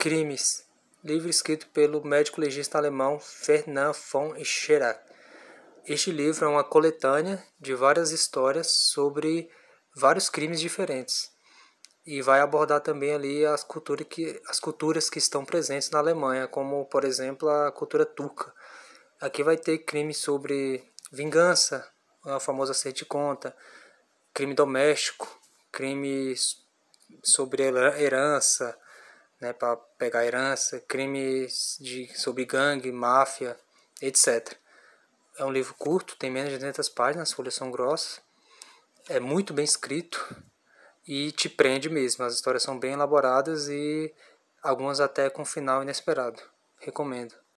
Crimes, livro escrito pelo médico legista alemão Fernand von Scherer. Este livro é uma coletânea de várias histórias sobre vários crimes diferentes e vai abordar também ali as, cultura que, as culturas que estão presentes na Alemanha, como por exemplo a cultura turca. Aqui vai ter crimes sobre vingança, a famosa sede de conta, crime doméstico, crime sobre herança, né, para pegar herança, crimes de, sobre gangue, máfia, etc. É um livro curto, tem menos de 200 páginas, as folhas são grossas, é muito bem escrito e te prende mesmo. As histórias são bem elaboradas e algumas até com um final inesperado. Recomendo.